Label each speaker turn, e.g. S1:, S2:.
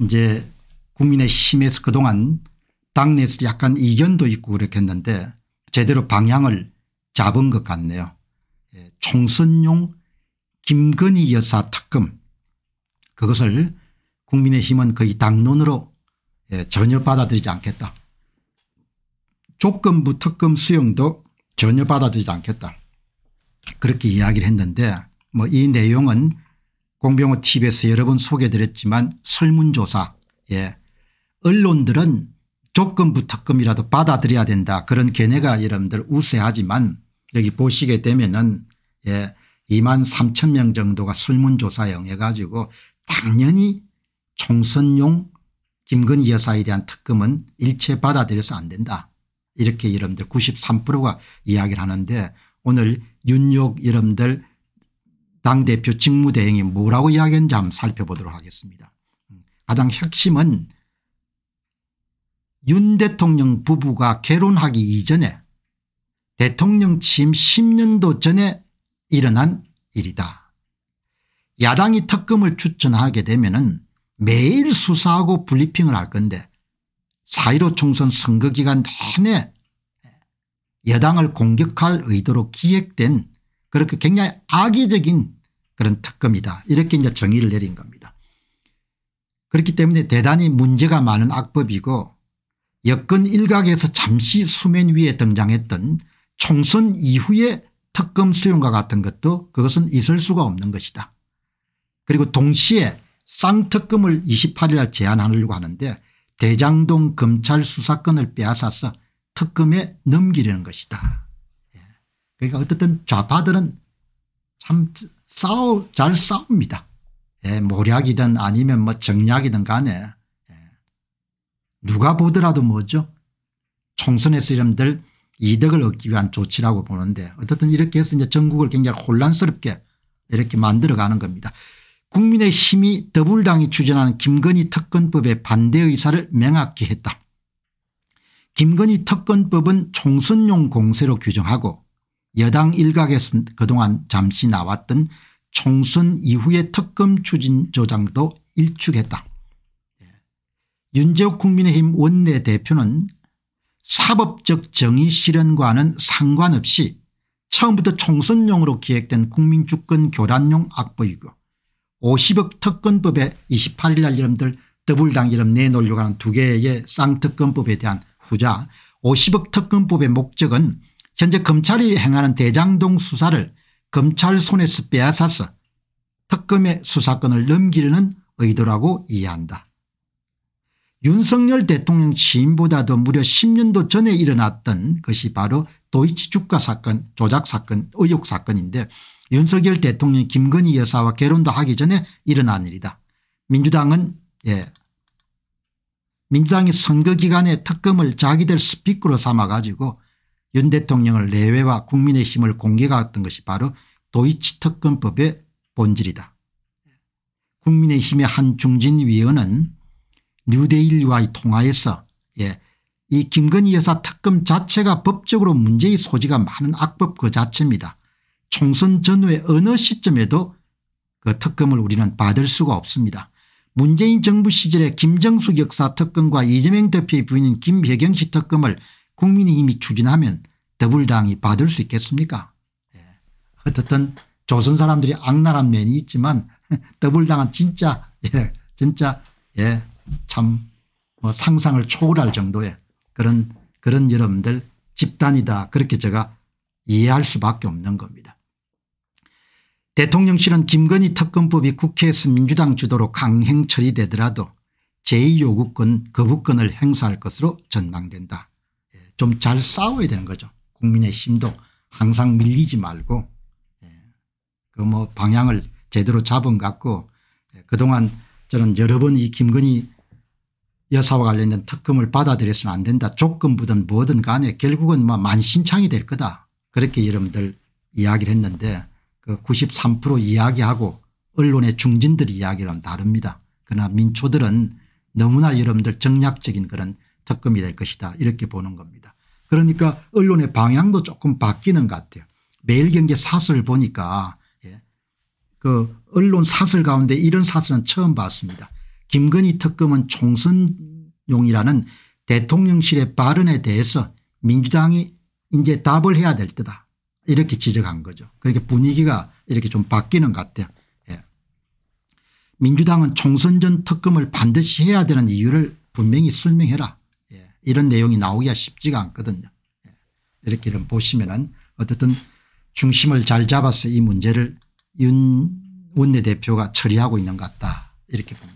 S1: 이제 국민의 힘에서 그동안 당내에서 약간 이견도 있고 그렇게 했는데 제대로 방향을 잡은 것 같네요. 예, 총선용 김건희 여사 특검 그것을 국민의힘은 거의 당론으로 예, 전혀 받아들이지 않겠다. 조건부 특검 수용도 전혀 받아들이지 않겠다. 그렇게 이야기를 했는데 뭐 이 내용은 공병호 tv에서 여러 번 소개드렸지만 설문조사 예. 언론들은 조건부 특검이라도 받아들여야 된다 그런 견해가 여러분들 우세하지만 여기 보시게 되면은 예. 2만 3천 명 정도가 설문조사에 해 가지고 당연히 총선용 김건희 여사에 대한 특검은 일체 받아들여서 안 된다. 이렇게 여러분들 93%가 이야기를 하는데 오늘 윤욕 여러분들 당대표 직무대행이 뭐라고 이야기했는지 한번 살펴보도록 하겠습니다. 음, 가장 핵심은 윤 대통령 부부가 결혼하기 이전에 대통령 취임 10년도 전에 일어난 일이다. 야당이 특검을 추천하게 되면 매일 수사하고 브리핑을 할 건데 4.15 총선 선거 기간 내내 여당을 공격할 의도로 기획된 그렇게 굉장히 악의적인 그런 특검이다. 이렇게 이제 정의를 내린 겁니다. 그렇기 때문에 대단히 문제가 많은 악법이고 여권 일각에서 잠시 수면 위에 등장했던 총선 이후의 특검 수용과 같은 것도 그것은 있을 수가 없는 것이다. 그리고 동시에 쌍특검을 28일 날 제안하려고 하는데 대장동 검찰 수사권을 빼앗아서 특검에 넘기려는 것이다. 예. 그러니까 어쨌든 좌파들은 참 싸우 잘 싸웁니다. 예, 모략이든 아니면 뭐 정략이든 간에 예. 누가 보더라도 뭐죠 총선에서 이름들 이득을 얻기 위한 조치라고 보는데 어떻든 이렇게 해서 이제 전국을 굉장히 혼란스럽게 이렇게 만들어가는 겁니다. 국민의 힘이 더불당이 추진하는 김건희 특검법의 반대 의사를 명확히 했다. 김건희 특검법은 총선용 공세로 규정하고 여당 일각에서 그동안 잠시 나왔던 총선 이후의 특검 추진 조장도 일축했다. 예. 윤재욱 국민의힘 원내대표는 사법적 정의 실현과는 상관없이 처음부터 총선용으로 기획된 국민주권 교란용 악보이고 50억 특검법에 28일 날 이름들 더블당 이름 내놓으려고 하는 두 개의 쌍특검법에 대한 후자 50억 특검법의 목적은 현재 검찰이 행하는 대장동 수사를 검찰 손에서 빼앗아서 특검의 수사권을 넘기려는 의도라고 이해한다. 윤석열 대통령 취임보다도 무려 10년도 전에 일어났던 것이 바로 도이치 주가 사건 조작 사건 의혹 사건인데 윤석열 대통령 김건희 여사와 결혼도 하기 전에 일어난 일이다. 민주당은 예 민주당이 선거 기간에 특검을 자기들 스피커로 삼아 가지고 윤 대통령을 내외와 국민의힘을 공개가 했던 것이 바로 도이치특검법의 본질이다. 국민의힘의 한 중진위원은 뉴데일리와의 통화에서 예, 이 김건희 여사 특검 자체가 법적으로 문제의 소지가 많은 악법 그 자체입니다. 총선 전후의 어느 시점에도 그 특검을 우리는 받을 수가 없습니다. 문재인 정부 시절에 김정숙 역사 특검과 이재명 대표의 부인인 김혜경 씨 특검을 국민이 이미 추진하면 더불당이 받을 수 있겠습니까 예. 어떻든 조선 사람들이 악랄한 면이 있지만 더불당은 진짜 예, 진짜 예, 참 뭐 상상을 초월할 정도의 그런 그런 여러분들 집단이다 그렇게 제가 이해할 수밖에 없는 겁니다. 대통령실은 김건희 특검법이 국회에서 민주당 주도로 강행 처리되더라도 제2요구권 거부권을 행사할 것으로 전망된다. 좀잘 싸워야 되는 거죠. 국민의 힘도 항상 밀리지 말고 예, 그뭐 방향을 제대로 잡은 갖고 예, 그동안 저는 여러 번 이 김건희 여사와 관련된 특검을 받아들여서는 안 된다. 조건부든 뭐든 간에 결국은 뭐 만신창이 될 거다. 그렇게 여러분들 이야기를 했는데 그 93% 이야기하고 언론의 중진들 이야기랑 다릅니다. 그러나 민초들은 너무나 여러분들 정략적인 그런 특검이 될 것이다 이렇게 보는 겁니다. 그러니까 언론의 방향도 조금 바뀌는 것 같아요. 매일경제 사설 을 보니까 예. 그 언론 사설 가운데 이런 사설은 처음 봤습니다. 김건희 특검은 총선용이라는 대통령실의 발언에 대해서 민주당이 이제 답을 해야 될 때다 이렇게 지적한 거죠. 그러니 분위기가 이렇게 좀 바뀌는 것 같아요. 예. 민주당은 총선 전 특검을 반드시 해야 되는 이유를 분명히 설명해라 이런 내용이 나오기가 쉽지가 않거든요. 예. 이렇게 보시면은 어쨌든 중심을 잘 잡아서 이 문제를 윤 원내대표가 처리하고 있는 것 같다 이렇게 봅니다.